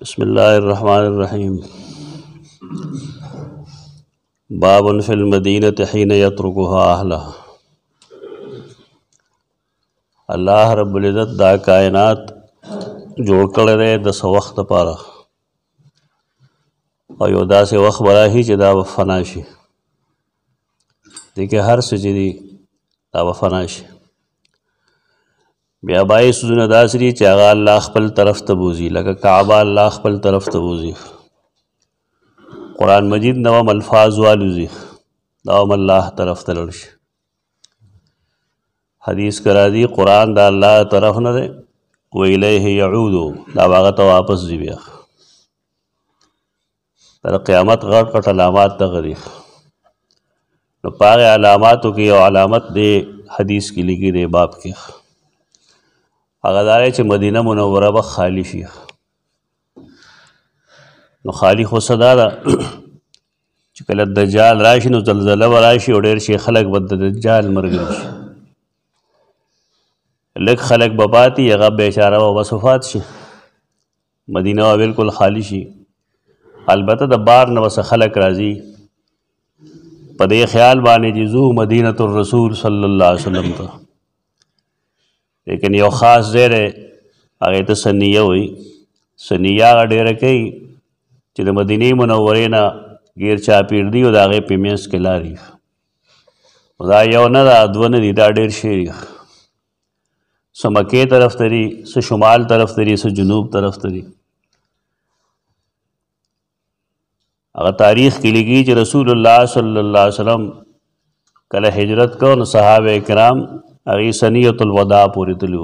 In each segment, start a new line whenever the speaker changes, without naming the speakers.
بسم اللہ الرحمن الرحیم بابن فی المدینہ تحین یا اہلہ اللہ رب العزت دا کائنات رہے دس وقت پارا اور دا سے وقت برا ہی دا فنائش دیکھے ہر سجدی دا داب بیا بای سوزونه داسري چې هغه الله خپل طرف ته بوزي لکه کعبه الله خپل طرف ته بوزي قران مجید نوم الفاظ والوزي داوم الله طرف ته لړ شي حدیث کرا دی قران دا الله طرف نه دی و الیه یعود دا هغه ته واپس دی بیا تر قیامت غټ غټ علامات د غریخ نو پاره علاماتو کې یو علامت دی حدیث کې لګی دی باب کې هغه داري چې مدینه منوره به خالی شي نو خالی خو صدا ده چې کله دجال راشي نو زلزلہ به راشي او ډېر شي خلک به د دجال مرګ شي لک خلک به پاتې هغه بیچاره به وصفات شي مدینه به بالکل خالی شي البته د بار نه وس خلک راځي په دې خیال باندې چې زو مدینه الرسول صلی الله علیه وسلم ته لیکن یو خاص ځای دی هغې ته سنیه وایي سنیه هغه ډېره کوي چې د مدینې منورې نه ګیر چاپېر دي او د هغې په منځ کې لارې دا یو نه ده دوه نه دي دا ډېر شعر څه مکې طرف ته دي څه شمال طرف ته دي څه جنوب طرف ته دي هغه تاریخ کې لګي چې رسول الله صلی الله علیه وسلم کله هجرت کو نو صحابه کرام هغه سنیت الوداع پورې تلو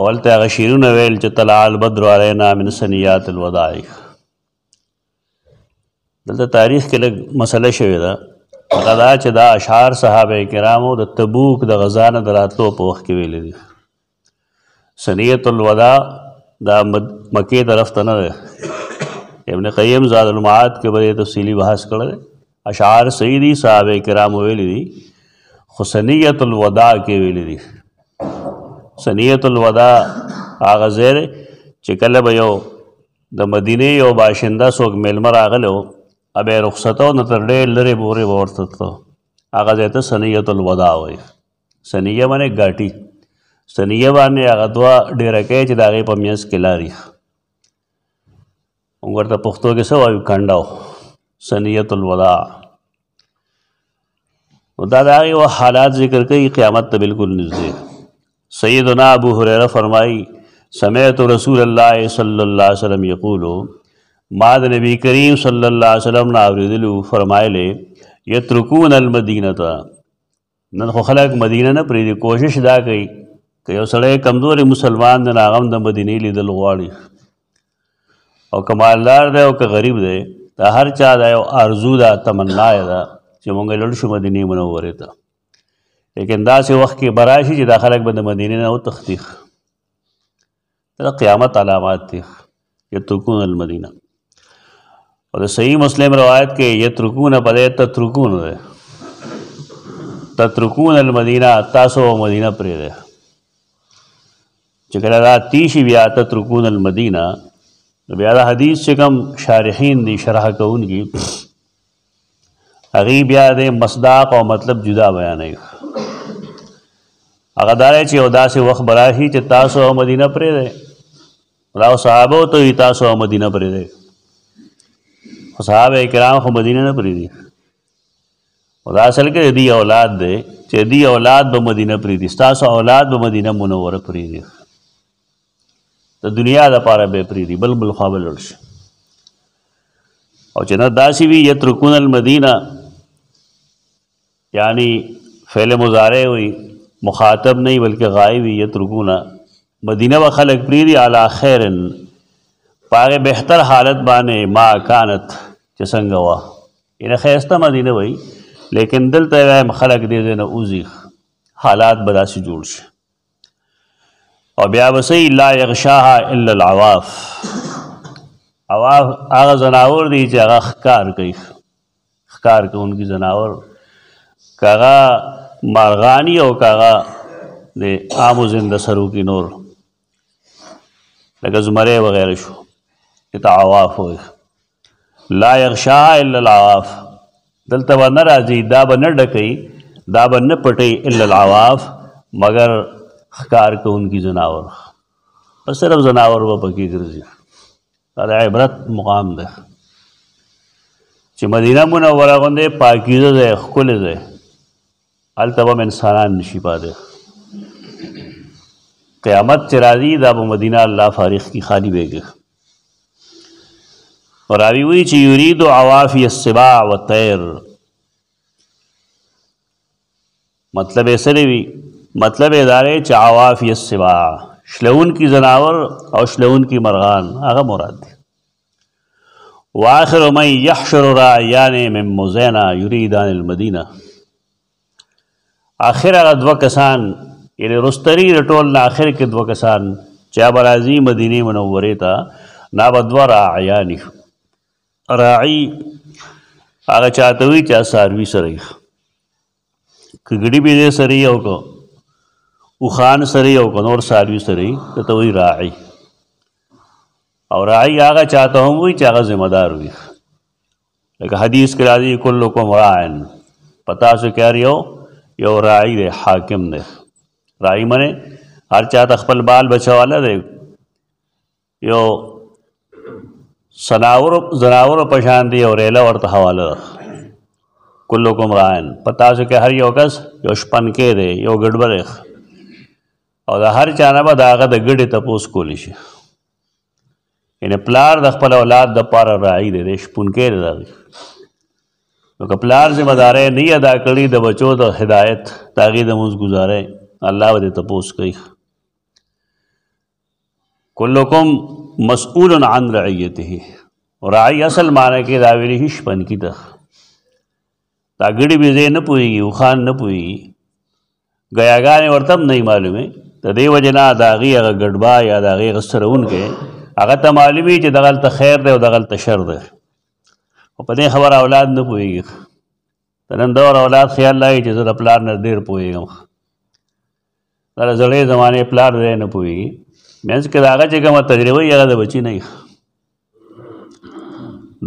اول ته هغه شیرونه ویل چې طلع البدر علینا من سنیات الوداع دلته تاریخ کې لږ مسله شوې ده هغه دا چې دا اشعار صحابه کرامو د تبوک د غزان دراتلو په وخت کې ویل دي سنیت الوداع دا مکی طرف ته نه ده ابن قیم زاد المعاد کې به تفصیلی بحث کړل اشعار صحیح دي صحابه کرام ویلي دي خسنیت الوداع کې ویل دي سنیت الوداع هغه زیر چې کله به یو د مدینه یو باشنده څوک میلمه راغلو ابه رخصتو نه تر ډېر لري بوري ورته هغه ځای ته سنیت الوداع وایي سنیه باندې ګاټي سنیه باندې هغه دوا ډیره کې چې داغه په میاس کې لاري موږ ورته پښتو کې سوال کڼډاو سنیت الوداع او دا د هغه حالات ذکر کوي قیامت ته بالکل نږدې سیدنا ابو هريره فرمایي سمعت رسول الله صلی الله علیه وسلم یقول ما د نبی کریم صلی الله علیه وسلم نه اوریدلو فرمایله یترکون المدینه نن خو خلک مدینه نه پرې کوشش دا کوي که یو سړی کمزوري مسلمان دی ناغم د مدینه لیدل غواړي او کمالدار دی او که غریب دی دا هر چا دا یو ارزو دا تمنا ده چې مونږ لړ شو مدینه منورې ته لیکن داسې وخت کې براشي چې دا خلک به د مدینې نه وتښتي دا قیامت علامات دي یترکون المدینه او د صحیح مسلم روایت کې یترکون بلې تترکون ده تترکون المدینه تاسو مدینه پرې ده چې کله دا تیشي بیا تترکون المدینه بیا دا حدیث چې کوم شارحین دي شرح کوونکی هغه بیا د مصداق او مطلب جدا بیانې هغه داري چې او داسې وخت براهي چې تاسو او مدینه پرې ده راو صحابه ته تاسو او مدینه پرې ده خو صحابه کرام خو مدینه نه پرې دي او دا اصل کې دی اولاد دی چې دی اولاد به مدینه پرې دي تاسو اولاد به مدینه منوره پرې دي د دنیا لپاره به پرې دي بل بل خو بل ورشي او چې نه داسي وي یترکون المدینه یعنی فعل مزارے ہوئی مخاطب نہیں بلکہ غائب ہی رکونا مدینہ و خلق پریری اعلیٰ خیرن پاگ بہتر حالت بانے ما کانت چسنگوا یعنی خیستہ مدینہ بھائی لیکن دل تیرم خلق دے دینا اوزی حالات بدا سی جوڑ اور بیا بسی لا یغشاہا الا العواف عواف آغا زناور دی آغا خکار کئی خکار کئی ان کی دی کاغا مارغانی او کاغا د عام زنده سرو کی نور لکه زمره وغیره شو ته عواف وي لا یغشا الا العواف دلته و ناراضی دا به نه ډکې دا به نه پټې الا العواف مگر خکار کوونکی جناور پس صرف جناور به پکې ګرځي دا عبرت مقام ده چې مدینه منوره غونډه پاکیزه ده خپل ده التبم انسانان نشی پا دے قیامت چرازی دا و مدینہ اللہ فارغ کی خالی بے گئے اور آبی ہوئی چی یورید و عوافی سبا و تیر مطلب ایسے مطلب ادارے چاواف عوافی سبا شلون کی زناور اور شلون کی مرغان آغا مراد دی وآخر من یحشر یا من مزینہ یریدان المدینہ اخر هغه دوه کسان یعنی رستری رټول نه اخر کې دوه کسان چې برازي مدینه منورې ته نا بدوا راعیان راعی هغه چاته وی چې ساروي سره کګړي به سره یو کو او خان سره یو کو نور ساروي سره ته وی راعی او راعی هغه چاته هم وی چې هغه ذمہ دار وي لکه حدیث کې راځي کلکم راعن پتا څه کاری یو یو راعی دی حاکم دی راعی منه هر چا ته خپل بال بچواله دی یو سناور زناور په شان دی او ریله ورته حواله کلکم راعن پتا سو کې هر یو کس یو شپن کې دی یو ګډبر او دا هر چانه به داغه د ګډې تپوس کولی شي یعنی پلار د خپل اولاد د پاره راعی دی د شپون کې دی نو که پلار ذمہدارې نه ادا کړي د بچو د هدایت تاغي د موږ گزارې الله به ته پوس کوي کلکم مسئول عن رعیته رعی اصل معنی کې داویلی هیڅ پن کی ده دا ګړي به زه نه پويږي او خان نه پويږي غیاګان ورته نه معلومه د دیو جنا داغي هغه ګډبا یا داغي غسرون کې هغه ته معلومي چې دغلت خیر دی او دغلت شر دی او په دې خبر اولاد نه پوهیږي د نن دور اولاد خیال لای چې زه د پلار نه ډېر پوهیږم دا زړې زمانې پلار دې نه پوهیږي مینځ کې دا هغه چې کومه تجربه یې هغه د بچي نه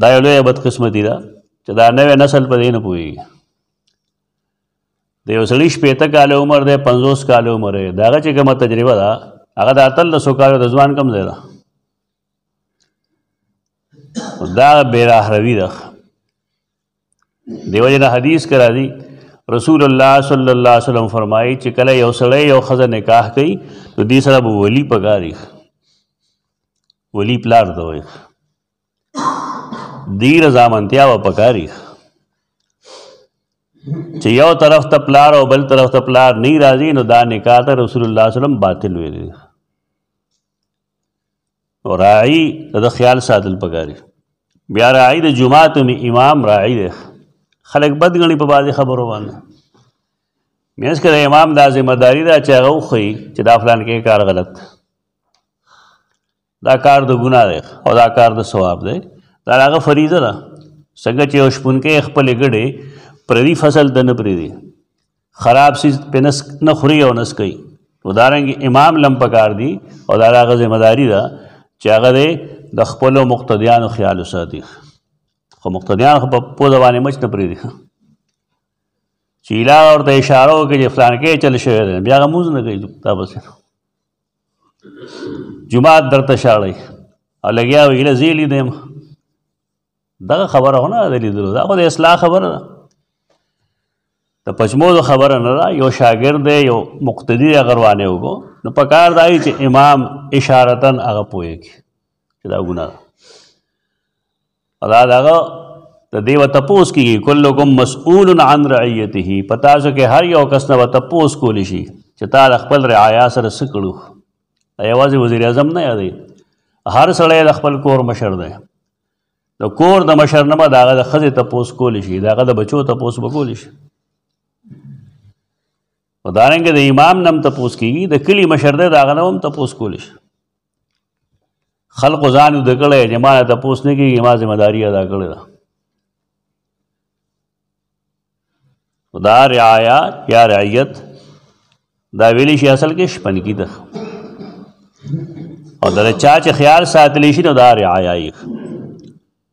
دا یو لویه بدقسمتي ده چې دا نوی نسل په دې نه پوهیږي د یو سړي شپېته کاله عمر دی پنځوس کاله عمر دی د هغه چې کومه تجربه ده هغه د اتلسو کالو د ځوان کم ځای ده دا بیراه روی ده دیو جنا حدیث کرا دی رسول الله صلی الله علیه وسلم فرمایي چې کله یو سړی یو خزه نکاح کوي نو دې سره به ولی پکاري ولی پلار ته وي دې رضامندیا و پکاري چې یو طرف ته پلار او بل طرف ته پلار نه راځي نو دا نکاح ته رسول الله صلی الله علیه وسلم باطل ویلي راعی د خیال ساتل پکاري بیا راعی د جمعات می امام راعی دی خلک بد غني په باندې خبرو باندې مینس کړه امام دا ذمہ داری دا چې هغه خو چې دا فلان کې کار غلط دا کار د ګناه دی او دا کار د ثواب دی دا هغه فریضه ده څنګه چې شپون کې خپل ګډه پردي فصل د نه پریدي خراب سي پنس نه خوري او نس کوي ودارنګ امام لم پکار دی او دا هغه ذمہ داری ده دا چې هغه دی د خپلو مقتدیانو خیال وساتي خو مقتدیان په پوزه باندې مچ نه پرېږدي چې اله ورته اشاره وکړي چې فلان کې چل شوی دی بیا هغه موز نه کوي دا بس جمعات درته شاړی او لګیا وي له زیلی دیم دغه خبره نه ده لیدلو دا خو د اصلاح خبره ده د پچمو خبره نه ده یو شاګرد دی یو مقتدی هغه روانه وګو نو پکار دای چې امام اشارتن هغه پوېږي چې دا ګناه دا داغه د دیو تپوس کیږي کلکم مسئول عن رعیته پتا شو کې هر یو کس نه تپوس کولی شي چې تا خپل رعایا سره سکړو ایوازي وزیر اعظم نه یادې هر سړی د خپل کور مشر دی د کور د مشر نه به داغه د خزې تپوس کولی شي داغه د بچو تپوس به کولی شي و دارنګه د امام نم تپوس کیږي د کلی مشر ده داغه نم تپوس کولیش خلق ځان د کړه جماعت تپوس نه کیږي ما ذمہداری ادا کړل دا دا رعایات یا رعیت دا ویلی شي اصل کې شپن کی ده او در چا چې خیال ساتلی شي نو دا رعایای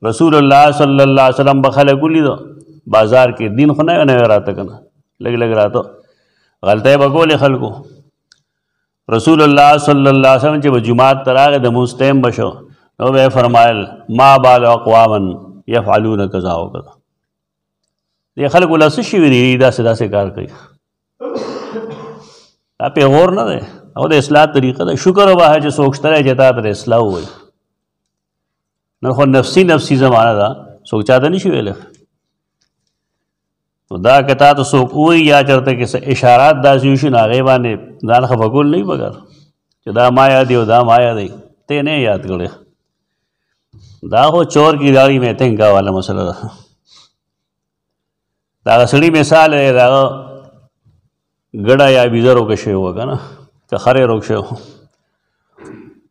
رسول الله صلی الله علیه وسلم بخله ګلی دو بازار کې دین خو نه نه راته کنه لګ لګ راته غلطه به کول خلکو رسول الله صلی الله علیه وسلم چې جمعات تراغه د مستیم بشو نو به فرمایل ما بال اقوام يفعلون كذا وكذا دې خلکو لاس شي ویری دا سدا سه کار کوي دا په غور نه ده او د اصلاح طریقه ده شکر واه چې سوچتره جتا پر اصلاح وای نو خو نفسي نفسي زمانہ دا سوچا ته نشي ویل نو دا کتا ته څوک وی یا چرته کې اشارات داسې وشي نو هغې باندې ځان خفه کول نه مګر چې دا ما یاد او دا ما یاد ته نه یاد کړی دا هو چور کی داړي مې تنګا والا مسله ده دا سړی مثال دی دا ګډه یا بیزر وکشه و کنه که خره روکشه و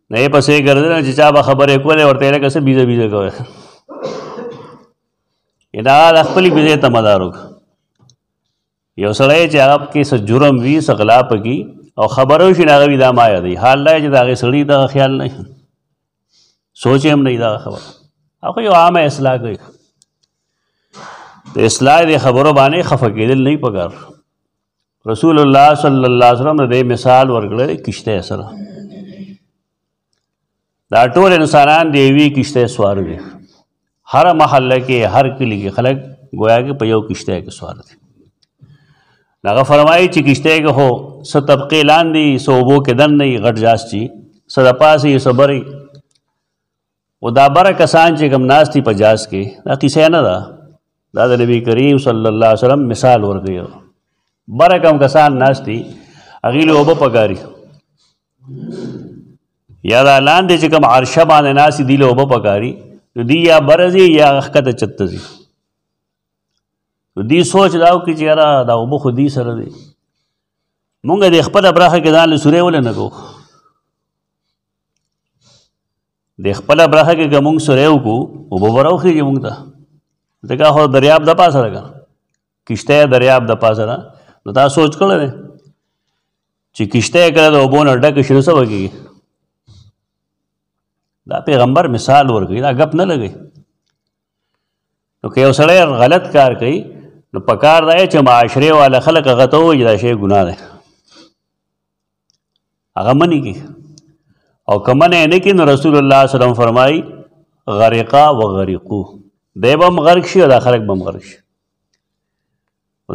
نه پسې ګرځنه چې چا به خبرې کولې ورته لکه څه بیزه بیزه کوي دا خپل بیزه تمدارو که یو سړی چې هغه کې څه جرم وي څه غلا پکې او خبر وشي نه هغه دا ما یادوي حال دا چې د هغې سړي دغه خیال نه سوچ یې هم نه دغه خبره هغه یو عامه اصلاح کوي د اصلاح د خبرو باندې خفه کېدل نه پکار رسول الله صلی الله علیه وسلم د مثال ورکړل کشته سره دا ټول انسانان دی وی کشته سوار دي هر محله کې هر کلی کې خلک گویا کې په یو کشته کې سوار دي هغه فرمایي چې کشته کې هو څه طبقه لاندې سوبو کې دن نه غټ جاس چی صدا پاسې صبري او دا بر کسان چې کم ناستي په جاس کې دا کیسه نه ده دا د نبی کریم صلی الله علیه وسلم مثال ورکړي بر کم کسان ناستي اغیل او پکاري یا دا لاندې چې کم عرشه باندې ناسي دی له وب پکاري دی یا برزي یا حقیقت چتزي دی سوچ داو کې چې یاره دا اوبه خو دی سره دی مونږ د خپله برخه کې ځان له سورې ولې نه کوو د خپله برخه کې که مونږ سوری وکړو اوبه به راوخېږي مونږ ته ځکه خو دریاب د پاسه ده که کشته دریاب د پاسه ده نو دا سوچ کړی دی چې کشته کړه د اوبو نه ډکه شي نو څه به دا پیغمبر مثال ورکوي دا غپ نه لګي نو که یو سړی غلط کار کوي نو پکار دا چې معاشره والا خلک هغه ته وایي دا شی ګناه ده هغه منی کی او کمنه نه کې نو رسول الله صلی الله علیه وسلم فرمای غرقا و غرقو دیبم غرق شي او دا خلک بم غرق شي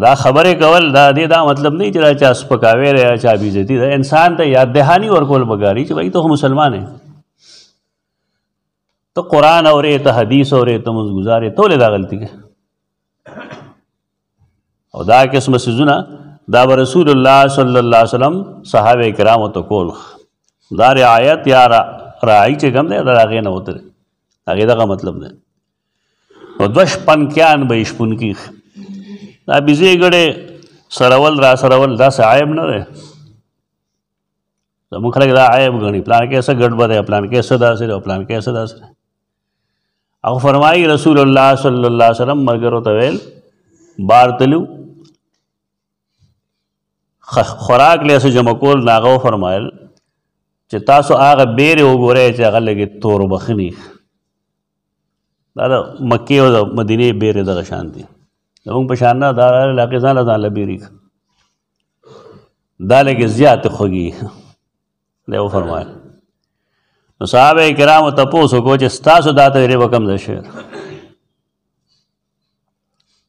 دا خبره کول دا دې دا مطلب نه چې دا چا سپکاوي را چا بیزتی دا انسان ته یاد دهانی ورکول بګاری چې وای ته مسلمان یې ته قران اورې ته حدیث اورې ته مزګزارې ته له دا غلطی کوي او دا قسم سيزونه دا رسول الله صلی الله علیه وسلم صحابه کرامو ته کول دا رعایت یا راعی چې کوم دی دا هغه نه وتر هغه دا مطلب دی او دوش پنکیان به شپون کی دا بيزي ګړې سرول را سرول دا صاحب نه ده زموږ خلک دا عیب غني پلان کې څه ګډوډ دی پلان کې څه داسې دی پلان کې څه داسې او فرمایي رسول الله صلی الله علیه وسلم مرګرو تویل بار تلو خوراک له جمع کول ناغو فرمایل چې تاسو هغه بیره وګورئ چې هغه لګي تور بخنی دا د مکه او د مدینه بیره دغه شان دي زموږ په شان نه دار علاقې ځان ځان لبیری دا لګي زیات خوږي دا و فرمایل نو صحابه کرامو تپوسو کو چې ستاسو دا ته ری وکم دشه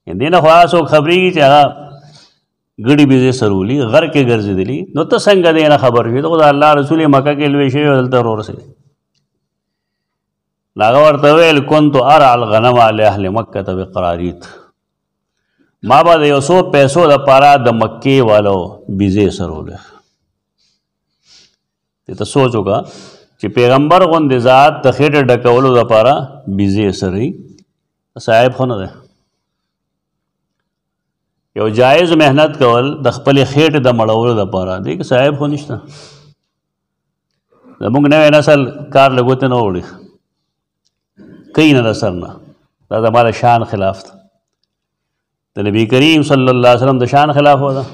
دینه خلاصو خبري چې هغه ګړي بيزه سرولي غر کې ګرځېدلی نو ته څنګه دې نه خبر شې ته الله رسول مکه کې لوي شي دلته ورسې لاغه ورته ویل كنت ارع الغنم على اهل مکه بقراریت ما به یو سو پیسو د پاره د مکه والو بيزه سرولې ته سوچ وکا چې پیغمبر غوندې ذات د خېټه ډکولو د پاره بيزه سري صاحب خو نه ده یو جایز مهنت کول د خپل خېټ د مړولو لپاره دی که صاحب خو نشته زموږ نوی نسل کار له ګوتې نه وړي کوي نه نسل نه دا زما شان خلاف ده د نبی کریم صلی الله علیه وسلم د شان خلاف و ده د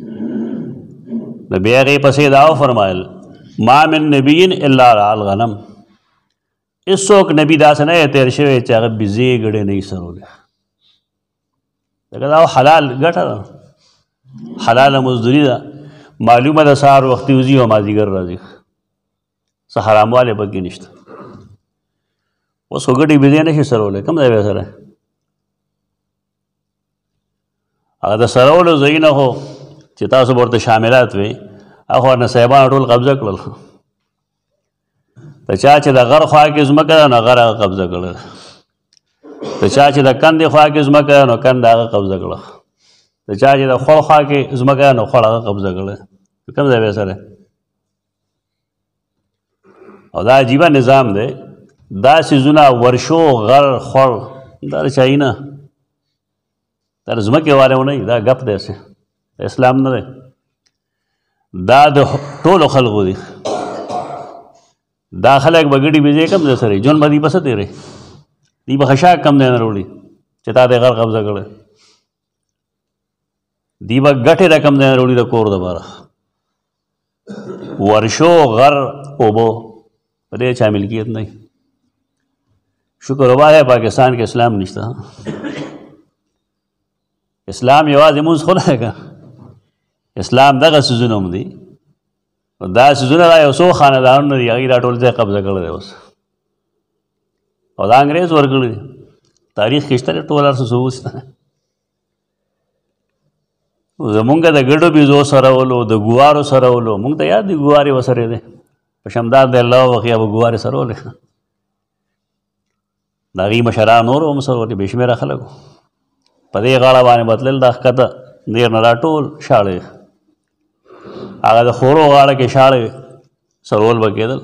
بیا هغې پسې دا وفرمایل ما من نبی الا رعا الغنم هیڅوک نبی داسې نه دی تیر شوی چې هغه بیزې ګډې نه یې سرولی دغه دا حلال ګټه ده حلال مزدوری ده معلومه ده سهار وختي وزي او مازیګر راځي څه حرامواله پکې نشته اوس وګړي به نه شي سرولې کوم ځای به سره هغه د سرولو ځای نه هو چې تاسو ورته شاملات وي هغه نه صاحبان ټول قبضه کړل ته چا چې د غر خوا کې ځمکه ده نه غره قبضه کړل د چا چې د کندې خوا کې ځمکه نو کند هغه قبضه کړه د چا چې د خوړ خوا کې ځمکه نو خوړ هغه قبضه کړه کوم ځای به سره او دا عجیبه نظام دی دا سیزونه ورشو غر خوړ دا چای نه دا ځمکه واره نه دا غپ دی سه اسلام نه دی دا د ټولو خلقو دی دا خلک بغړي بيځه کم ځای سره جون باندې بس دی ری دی به خشا کم دی نه وروړي چې تا دې غر قبضه کړی دی به ګټې را کم دی نه وروړي د کور دپاره ورشو غر اوبو په دې چا ملکیت نه شکر وباله پاکستان کې اسلام نشته اسلام یوازې موږ خو نه کا اسلام دغه سيزونه هم دي دا سيزونه را یو سو خاندانونه دي هغه دا ټول ځای قبضه کړل اوس او دا انګريز ورګړي تاریخ کې شته ټول ارس سووسته زمونږ د ګډو بيزو سره ولو د ګوارو سره ولو مونږ ته یاد دي ګواري وسره دي په شمداد د الله وقیا به ګواري سره ولې دا غي مشران نور هم سره ولې بشمیره خلکو په دې غاړه باندې بدلل د حقیقت نیر نه راټول شاله هغه د خورو غاړه کې شاله سرول وکېدل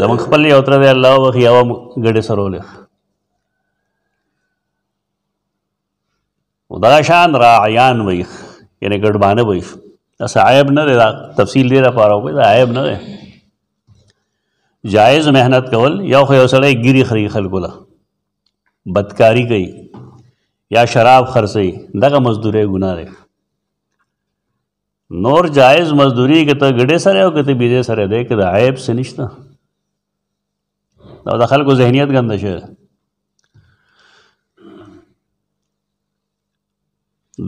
زموږ خپل یو تر دی الله وخت یو ګډې سرولې دا شان راعیان وي یعنی ګډبانه وي دا عیب نه دی دا تفصیل دی را پاره وي دا عیب نه دی جایز مهنت کول یو خو یو سړی ګیری خري خلکو لا بدکاری کوي یا شراب خرڅي دغه مزدوري ګناه دی نور جایز مزدوری کې ته ګډه سره او کې ته بيځه سره دی کې دا عیب سنشتہ دا د خلکو ذهنیت ګنده شه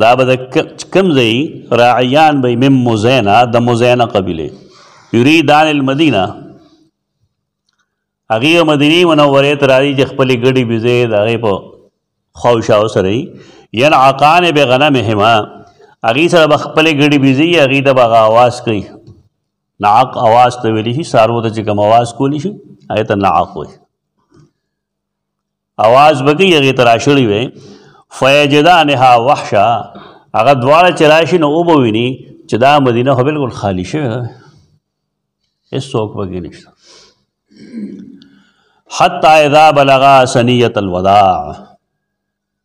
دا به د کم ځای راعیان به مم مزینه د مزینه قبیله یریدان المدینه هغه مدینه منورې ته راځي چې خپلې ګډي بيزې د هغه په خوشاو سره ينعقان بغنمهما هغه سره خپلې ګډي بيزي هغه د بغا आवाज کوي ناق आवाज ته ویلی شي سارو ته چې کوم आवाज کولی شي آیت نعاق وي आवाज بګي هغه تراشړی وي فیجدانها وحشا هغه دواړه چرایشي نو وبویني چې دا مدینه هو بالکل خالی شوی هیڅ څوک بګي نشته حتا اذا بلغا سنیت الوداع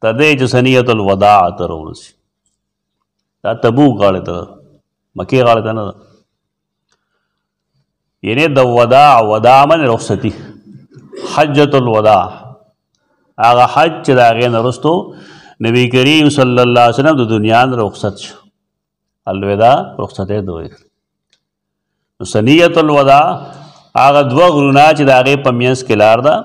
تدې چې سنیت الوداع ترونس دا تبوک غاړه ته مکی غاړه نه یعنی د وداع وداع من رخصتی حجۃ الوداع هغه حج چې دا غین رستو نبی کریم صلی الله علیه وسلم د دنیا نه رخصت شو الوداع رخصت دوی نو سنیت الوداع هغه دوه غرونه چې دا غې پمینس کې لار ده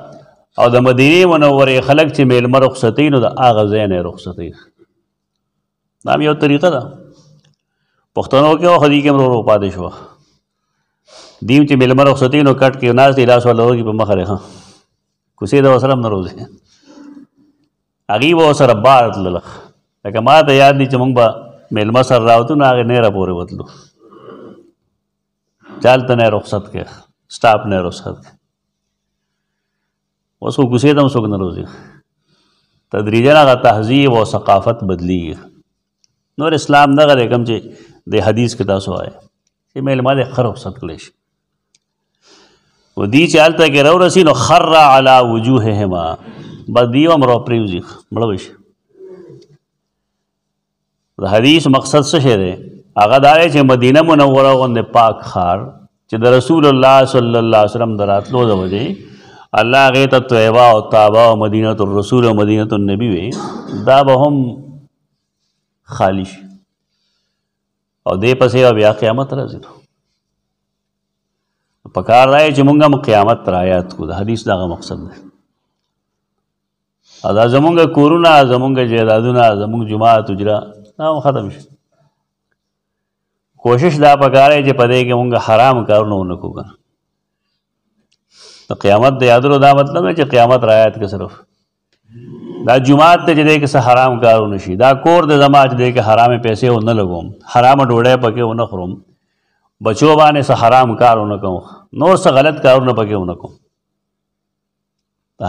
او د مدینه منورې خلک چې میلمه رخصتې نو د هغه ځای نه رخصتې دا یو طریقه ده پښتنو کې او خدي کې مرور پاتې شو دیم چې ملمر او ستینو کټ کې ناز دی لاس ولور کې په مخه ره کوسي دا وسره نه روزه اغي و سره بار لخ لکه ما ته یاد دي چې مونږ به ملمر سره راوتو نه هغه نه را پورې وتلو چالت نه رخصت کې سٹاپ نه رخصت کې اوس کو کوسي ته څوک نه روزي تدریجا هغه تهذیب او ثقافت بدلی نور اسلام دغه رقم چې د حدیث کې تاسو آئے چې ملما د خر رخصت کړی شي و دی چالتا کې رو رسی نو خر را علا وجوه هما بس دیو هم رو پریوزی مړوش د حدیث مقصد څه شی دی هغه دا چې مدینه منوره غوندې پاک خار چې د رسول الله صلی الله علیه وسلم دراتلو د وجه الله هغه ته توبه او تابه او مدینه الرسول او مدینه النبی وي دا به هم خالی شي او دې پسې بیا قیامت راځي پکار دی چې مونږ هم قیامت پر آیات کو د حدیث دغه مقصد دی دا زمونږ کورونه زمونږ جیدادونه زمونږ جماعت اجرا نام ختم شي کوشش دا پکاره چې پدې کې مونږ حرام کارونه ونکو کا نو قیامت د یادرو دا مطلب چې قیامت رایات کې صرف دا جماعت ته دې کې حرام کارونه شي دا کور د جماعت دې کې حرامه پیسې ونه لګوم حرام ډوړې پکې ونه خورم بچو باندې څه حرام کارونه کوم نور څه غلط کارونه پکې ونه کوم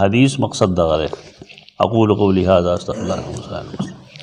حدیث مقصد دغه دی اقول قولی هذا استغفر الله